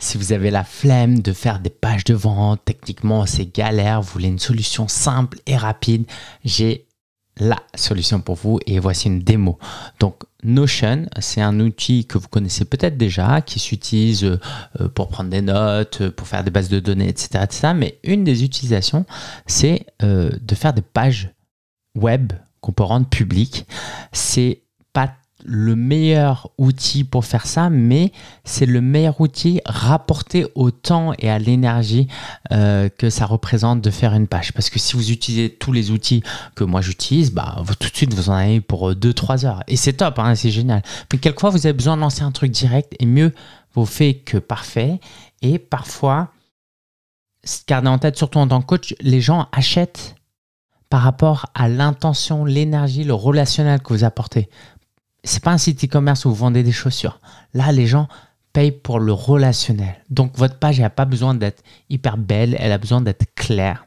Si vous avez la flemme de faire des pages de vente, techniquement c'est galère, vous voulez une solution simple et rapide, j'ai la solution pour vous et voici une démo. Donc Notion, c'est un outil que vous connaissez peut-être déjà, qui s'utilise euh, pour prendre des notes, pour faire des bases de données, etc. mais une des utilisations, c'est euh, de faire des pages web qu'on peut rendre publiques. C'est pas le meilleur outil pour faire ça, mais c'est le meilleur outil rapporté au temps et à l'énergie euh, que ça représente de faire une page. Parce que si vous utilisez tous les outils que moi j'utilise, bah, vous, tout de suite vous en avez pour 2-3 euh, heures. Et c'est top, hein, c'est génial. Mais quelquefois vous avez besoin de lancer un truc direct et mieux vous fait que parfait. Et parfois, gardez en tête, surtout en tant que coach, les gens achètent par rapport à l'intention, l'énergie, le relationnel que vous apportez c'est pas un site e-commerce où vous vendez des chaussures. Là, les gens payent pour le relationnel. Donc, votre page n'a pas besoin d'être hyper belle, elle a besoin d'être claire.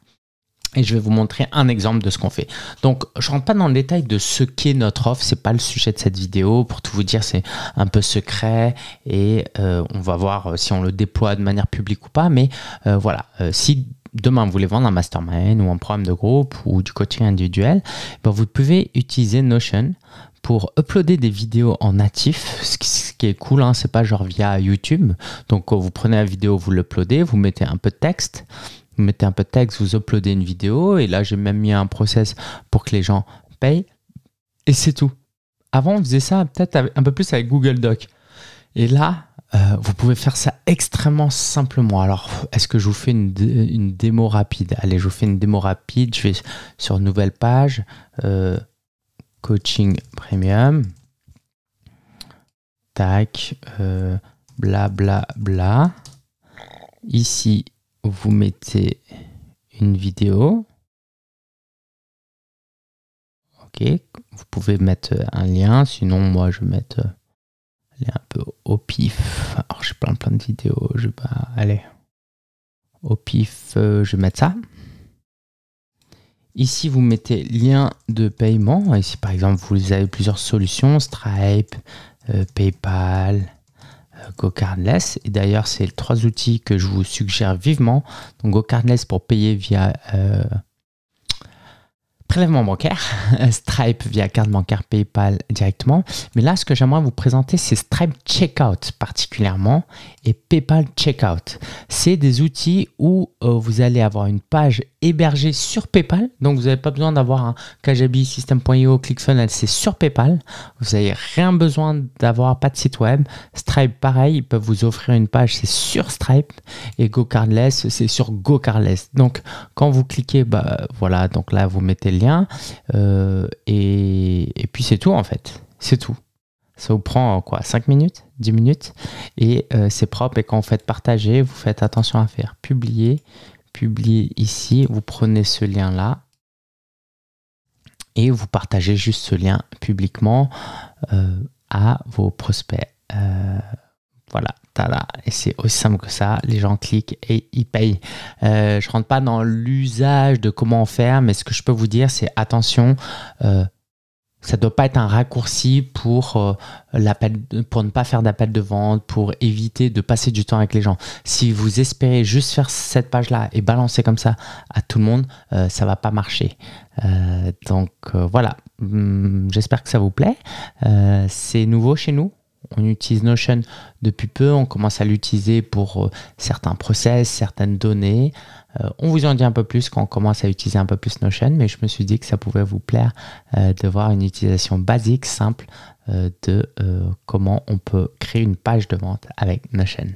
Et je vais vous montrer un exemple de ce qu'on fait. Donc, je rentre pas dans le détail de ce qu'est notre offre, Ce n'est pas le sujet de cette vidéo. Pour tout vous dire, c'est un peu secret et euh, on va voir euh, si on le déploie de manière publique ou pas. Mais euh, voilà, si demain vous voulez vendre un mastermind ou un programme de groupe ou du coaching individuel, ben, vous pouvez utiliser Notion pour uploader des vidéos en natif, ce qui est cool, hein, c'est pas genre via YouTube. Donc euh, vous prenez la vidéo, vous l'uploadez, vous mettez un peu de texte, vous mettez un peu de texte, vous uploadez une vidéo, et là j'ai même mis un process pour que les gens payent, et c'est tout. Avant on faisait ça peut-être un peu plus avec Google Doc. Et là, euh, vous pouvez faire ça extrêmement simplement. Alors, est-ce que je vous fais une, démo rapide Allez, je vous fais une démo rapide. Je vais sur nouvelle page. Euh, coaching premium. Tac, euh, bla bla bla. Ici, vous mettez une vidéo. Ok, vous pouvez mettre un lien, sinon moi je vais mettre un peu au pif. Alors j'ai plein plein de vidéos, je vais pas aller au pif, euh, je vais mettre ça. Ici, vous mettez lien de paiement. Ici, par exemple, vous avez plusieurs solutions, Stripe, euh, PayPal, euh, GoCardless. Et d'ailleurs, c'est les trois outils que je vous suggère vivement. Donc, GoCardless pour payer via euh, prélèvement bancaire, Stripe via carte bancaire PayPal directement. Mais là, ce que j'aimerais vous présenter, c'est Stripe Checkout particulièrement et PayPal Checkout. C'est des outils où euh, vous allez avoir une page hébergée sur PayPal. Donc, vous n'avez pas besoin d'avoir un Kajabi System.io, ClickFunnels, c'est sur PayPal. Vous n'avez rien besoin d'avoir, pas de site web. Stripe, pareil, ils peuvent vous offrir une page, c'est sur Stripe. Et GoCardless, c'est sur GoCardless. Donc, quand vous cliquez, bah, voilà, donc là, vous mettez le euh, et, puis c'est tout en fait. C'est tout. Ça vous prend quoi 5 minutes 10 minutes Et euh, c'est propre. Et quand vous faites partager, vous faites attention à faire publier. Publier ici. Vous prenez ce lien-là. Et vous partagez juste ce lien publiquement euh, à vos prospects. voilà. Tada c'est aussi simple que ça. Les gens cliquent et ils payent. Euh, je ne rentre pas dans l'usage de comment faire, mais ce que je peux vous dire, c'est attention. Euh, ça ne doit pas être un raccourci pour, euh, pour ne pas faire d'appel de vente, pour éviter de passer du temps avec les gens. Si vous espérez juste faire cette page-là et balancer comme ça à tout le monde, ça ça va pas marcher. donc voilà, hmm, j'espère que ça vous plaît. c'est nouveau chez nous, on utilise Notion depuis peu, on commence à l'utiliser pour euh, certains process, certaines données. Euh, on vous en dit un peu plus quand on commence à utiliser un peu plus Notion, mais je me suis dit que ça pouvait vous plaire euh, de voir une utilisation basique, simple de comment on peut créer une page de vente avec Notion.